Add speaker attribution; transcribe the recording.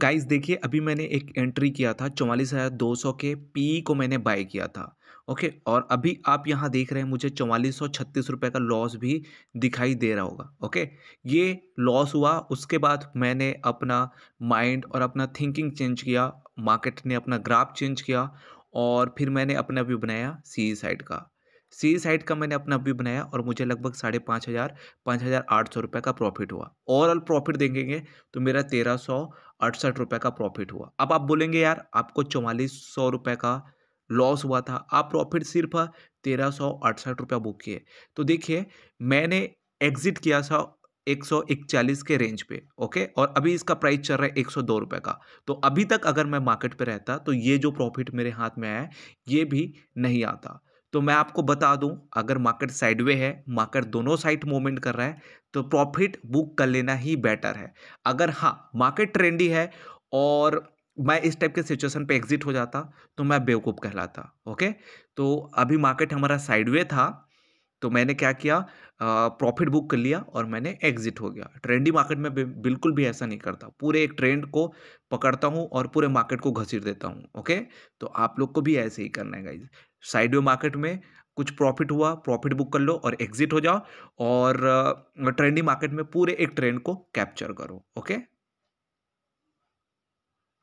Speaker 1: guys देखिए अभी मैंने एक एंट्री किया था चौवालीस हज़ार दो सौ के पी को मैंने बाय किया था ओके और अभी आप यहाँ देख रहे हैं मुझे चौवालीस सौ छत्तीस रुपये का लॉस भी दिखाई दे रहा होगा ओके ये लॉस हुआ उसके बाद मैंने अपना माइंड और अपना थिंकिंग चेंज किया मार्केट ने अपना ग्राफ चेंज किया और फिर मैंने अपना व्यू बनाया सी साइड का सी साइड का मैंने अपना व्यू बनाया और मुझे लगभग साढ़े पाँच हज़ार पाँच हज़ार आठ सौ रुपये का प्रॉफिट हुआ ओवरऑल प्रॉफिट देखेंगे तो मेरा तेरह सौ अड़सठ रुपये का प्रॉफिट हुआ अब आप बोलेंगे यार आपको चौवालीस सौ रुपये का लॉस हुआ था आप प्रॉफिट सिर्फ तेरह सौ अड़सठ रुपया बुक किए तो देखिए मैंने एग्जिट किया था एक सौ इकचालीस के रेंज पे ओके और अभी इसका प्राइस चल रहा है एक सौ दो रुपये का तो अभी तक अगर मैं मार्केट पे रहता तो ये जो प्रॉफिट मेरे हाथ में आया ये भी नहीं आता तो मैं आपको बता दूं अगर मार्केट साइडवे है मार्केट दोनों साइड मूवमेंट कर रहा है तो प्रॉफिट बुक कर लेना ही बेटर है अगर हाँ मार्केट ट्रेंडी है और मैं इस टाइप के सिचुएशन पे एग्जिट हो जाता तो मैं बेवकूफ़ कहलाता ओके तो अभी मार्केट हमारा साइडवे था तो मैंने क्या किया प्रॉफिट बुक कर लिया और मैंने एग्जिट हो गया ट्रेंडी मार्केट में बिल्कुल भी ऐसा नहीं करता पूरे एक ट्रेंड को पकड़ता हूँ और पूरे मार्केट को घसीट देता हूँ ओके तो आप लोग को भी ऐसे ही करना है गाइज साइड मार्केट में कुछ प्रॉफिट हुआ प्रॉफिट बुक कर लो और एग्जिट हो जाओ और ट्रेंडी मार्केट में पूरे एक ट्रेंड को कैप्चर करो ओके